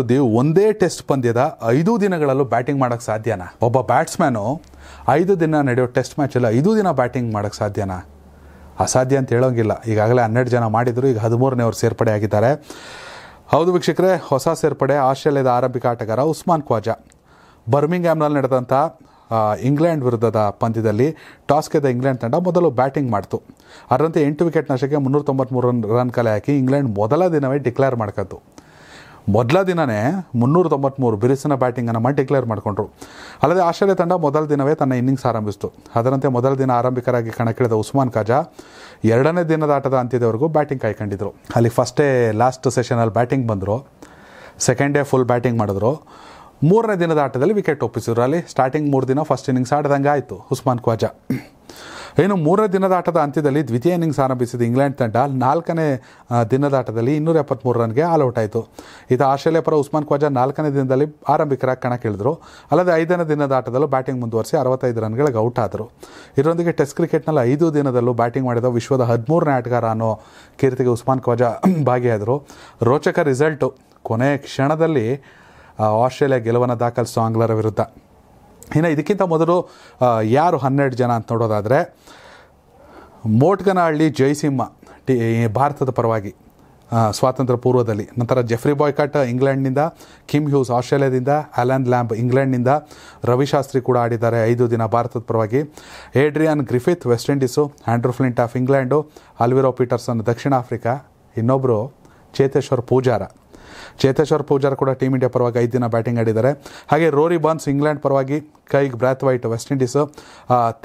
ಸುದೀವ್ ಒಂದೇ ಟೆಸ್ಟ್ ಪಂದ್ಯದ ಐದು ದಿನಗಳಲ್ಲೂ ಬ್ಯಾಟಿಂಗ್ ಮಾಡೋಕ್ಕೆ ಸಾಧ್ಯನಾ ಒಬ್ಬ ಬ್ಯಾಟ್ಸ್ಮ್ಯಾನು ಐದು ದಿನ ನಡೆಯೋ ಟೆಸ್ಟ್ ಮ್ಯಾಚಲ್ಲಿ ಐದು ದಿನ ಬ್ಯಾಟಿಂಗ್ ಮಾಡೋಕ್ಕೆ ಸಾಧ್ಯನಾ ಅಸಾಧ್ಯ ಅಂತ ಹೇಳೋಂಗಿಲ್ಲ ಈಗಾಗಲೇ ಹನ್ನೆರಡು ಜನ ಮಾಡಿದರು ಈಗ ಹದಿಮೂರನೇ ಅವರು ಸೇರ್ಪಡೆ ಆಗಿದ್ದಾರೆ ಹೌದು ವೀಕ್ಷಕರೇ ಹೊಸ ಸೇರ್ಪಡೆ ಆಸ್ಟ್ರೇಲಿಯಾದ ಆರಂಭಿಕ ಆಟಗಾರ ಉಸ್ಮಾನ್ ಖ್ವಾಜಾ ಬರ್ಮಿಂಗ್ಹ್ಯಾಮ್ನಲ್ಲಿ ನಡೆದಂಥ ಇಂಗ್ಲೆಂಡ್ ವಿರುದ್ಧದ ಪಂದ್ಯದಲ್ಲಿ ಟಾಸ್ ಗೆದ್ದ ಇಂಗ್ಲೆಂಡ್ ತಂಡ ಮೊದಲು ಬ್ಯಾಟಿಂಗ್ ಮಾಡ್ತು ಅದರಂತೆ ಎಂಟು ವಿಕೆಟ್ ನಾಶಕ್ಕೆ ಮುನ್ನೂರ ತೊಂಬತ್ತ್ಮೂರು ರನ್ ರನ್ ಕಲೆ ಹಾಕಿ ಇಂಗ್ಲೆಂಡ್ ಮೊದಲ ದಿನವೇ ಡಿಕ್ಲೇರ್ ಮಾಡ್ಕತ್ತು ಮೊದಲ ದಿನವೇ ಮುನ್ನೂರ ತೊಂಬತ್ತ್ಮೂರು ಬಿರುಸಿನ ಬ್ಯಾಟಿಂಗನ್ನು ಮಾಡಿ ಡಿಕ್ಲೇರ್ ಮಾಡಿಕೊಂಡ್ರು ಅಲ್ಲದೆ ಆಸ್ಟ್ರೇಲಿಯಾ ತಂಡ ಮೊದಲ ದಿನವೇ ತನ್ನ ಇನ್ನಿಂಗ್ಸ್ ಆರಂಭಿಸಿತು ಅದರಂತೆ ಮೊದಲ ದಿನ ಆರಂಭಿಕರಾಗಿ ಕಣಕ್ಕಿಳಿದ ಉಸ್ಮಾನ್ ಖಾಜಾ ಎರಡನೇ ದಿನದ ಆಟದ ಅಂತ್ಯದವರೆಗೂ ಬ್ಯಾಟಿಂಗ್ ಕಾಯ್ಕೊಂಡಿದ್ರು ಅಲ್ಲಿ ಫಸ್ಟೇ ಲಾಸ್ಟ್ ಸೆಷನಲ್ಲಿ ಬ್ಯಾಟಿಂಗ್ ಬಂದರು ಸೆಕೆಂಡ್ ಡೇ ಫುಲ್ ಬ್ಯಾಟಿಂಗ್ ಮಾಡಿದ್ರು ಮೂರನೇ ದಿನದ ಆಟದಲ್ಲಿ ವಿಕೆಟ್ ಒಪ್ಪಿಸಿದ್ರು ಅಲ್ಲಿ ಸ್ಟಾರ್ಟಿಂಗ್ ಮೂರು ದಿನ ಫಸ್ಟ್ ಇನ್ನಿಂಗ್ಸ್ ಆಡ್ದಂಗೆ ಆಯಿತು ಉಸ್ಮಾನ್ ಖಾಜಾ ಇನ್ನು ಮೂರನೇ ದಿನದ ಆಟದ ಅಂತ್ಯದಲ್ಲಿ ದ್ವಿತೀಯ ಇನ್ನಿಂಗ್ಸ್ ಆರಂಭಿಸಿದ ಇಂಗ್ಲೆಂಡ್ ತಂಡ ನಾಲ್ಕನೇ ದಿನದ ಆಟದಲ್ಲಿ ಇನ್ನೂರ ಎಪ್ಪತ್ತ್ಮೂರು ರನ್ಗೆ ಔಟ್ ಆಯಿತು ಇದು ಆಸ್ಟ್ರೇಲಿಯಾ ಪರ ಉಸ್ಮಾನ್ ಖ್ವಾಜಾ ನಾಲ್ಕನೇ ದಿನದಲ್ಲಿ ಆರಂಭಿಕರಾಗಿ ಕಣಕ್ಕಿಳಿದ್ರು ಅಲ್ಲದೆ ಐದನೇ ದಿನದ ಆಟದಲ್ಲೂ ಬ್ಯಾಟಿಂಗ್ ಮುಂದುವರಿಸಿ ಅರವತ್ತೈದು ರನ್ಗಳಿಗೆ ಔಟ್ ಆದರು ಇದರೊಂದಿಗೆ ಟೆಸ್ಟ್ ಕ್ರಿಕೆಟ್ನಲ್ಲಿ ಐದು ದಿನದಲ್ಲೂ ಬ್ಯಾಟಿಂಗ್ ಮಾಡಿದ ವಿಶ್ವದ ಹದಿಮೂರನೇ ಆಟಗಾರ ಅನ್ನೋ ಕೀರ್ತಿಗೆ ಉಸ್ಮಾನ್ ಖ್ವಾಜಾ ಭಾಗಿಯಾದರು ರೋಚಕ ರಿಸಲ್ಟು ಕೊನೆಯ ಕ್ಷಣದಲ್ಲಿ ಆಸ್ಟ್ರೇಲಿಯಾ ಗೆಲುವನ್ನು ದಾಖಲಿಸೋ ಆಂಗ್ಲರ ವಿರುದ್ಧ ಇನ್ನು ಇದಕ್ಕಿಂತ ಮೊದಲು ಯಾರು ಹನ್ನೆರಡು ಜನ ಅಂತ ನೋಡೋದಾದರೆ ಮೋಟ್ಗನಹಳ್ಳಿ ಜಯಸಿಂಹ ಟಿ ಭಾರತದ ಪರವಾಗಿ ಸ್ವಾತಂತ್ರ್ಯ ಪೂರ್ವದಲ್ಲಿ ನಂತರ Jeffrey boycott ಇಂಗ್ಲೆಂಡ್ನಿಂದ Kim Hughes ಆಸ್ಟ್ರೇಲಿಯಾದಿಂದ Alan lamb ಇಂಗ್ಲೆಂಡ್ನಿಂದ Ravi Shastri ಕೂಡ ಆಡಿದ್ದಾರೆ ಐದು ದಿನ ಭಾರತದ ಪರವಾಗಿ ಏಡ್ರಿಯಾನ್ Griffith West Indies Andrew flint of England ಅಲ್ವಿರೋ Pietersen ದಕ್ಷಿಣ ಆಫ್ರಿಕಾ ಇನ್ನೊಬ್ಬರು ಚೇತೇಶ್ವರ್ ಪೂಜಾರ ಚೇತೇಶ್ವರ್ ಪೂಜಾರ್ ಕೂಡ ಟೀಮ್ ಇಂಡಿಯಾ ಪರವಾಗಿ ಐದು ದಿನ ಬ್ಯಾಟಿಂಗ್ ಆಡಿದ್ದಾರೆ ಹಾಗೆ ರೋರಿ ಬಾನ್ಸ್ ಇಂಗ್ಲೆಂಡ್ ಪರವಾಗಿ ಕೈಗ್ Brathwaite West Indies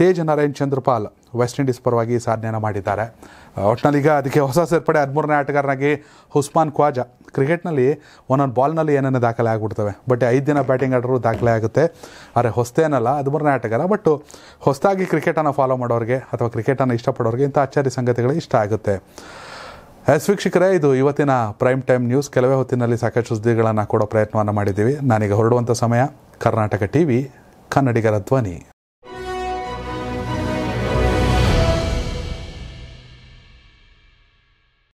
Tagenarine Chanderpaul West Indies ಪರವಾಗಿ ಸಾಧನೆಯನ್ನು ಮಾಡಿದ್ದಾರೆ ಒಟ್ನಲ್ಲಿ ಈಗ ಅದಕ್ಕೆ ಹೊಸ ಸೇರ್ಪಡೆ ಹದಿಮೂರನೇ ಆಟಗಾರನಾಗಿ ಹುಸ್ಮಾನ್ ಖ್ವಾಜಾ ಕ್ರಿಕೆಟ್ನಲ್ಲಿ ಒಂದೊಂದು ಬಾಲ್ನಲ್ಲಿ ಏನೇನು ದಾಖಲೆ ಆಗ್ಬಿಡ್ತವೆ ಬಟ್ ಐದು ದಿನ ಬ್ಯಾಟಿಂಗ್ ಆಡರೂ ದಾಖಲೆ ಆಗುತ್ತೆ ಆದರೆ ಹೊಸ್ತೇನಲ್ಲ ಹದಿಮೂರನೇ ಆಟಗಾರ ಬಟ್ ಹೊಸದಾಗಿ ಕ್ರಿಕೆಟನ್ನು ಫಾಲೋ ಮಾಡೋರಿಗೆ ಅಥವಾ ಕ್ರಿಕೆಟನ್ನು ಇಷ್ಟಪಡೋರಿಗೆ ಇಂಥ ಅಚ್ಚರಿ ಸಂಗತಿಗಳು ಇಷ್ಟ ಆಗುತ್ತೆ ಎಸ್ ವೀಕ್ಷಕರೇ ಇದು ಇವತ್ತಿನ ಪ್ರೈಮ್ ಟೈಮ್ ನ್ಯೂಸ್ ಕೆಲವೇ ಹೊತ್ತಿನಲ್ಲಿ ಸಾಕಷ್ಟು ಸುದ್ದಿಗಳನ್ನು ಕೊಡೋ ಪ್ರಯತ್ನವನ್ನು ಮಾಡಿದ್ದೀವಿ ನಾನೀಗ ಹೊರಡುವಂಥ ಸಮಯ ಕರ್ನಾಟಕ ಟಿ ಕನ್ನಡಿಗರ ಧ್ವನಿ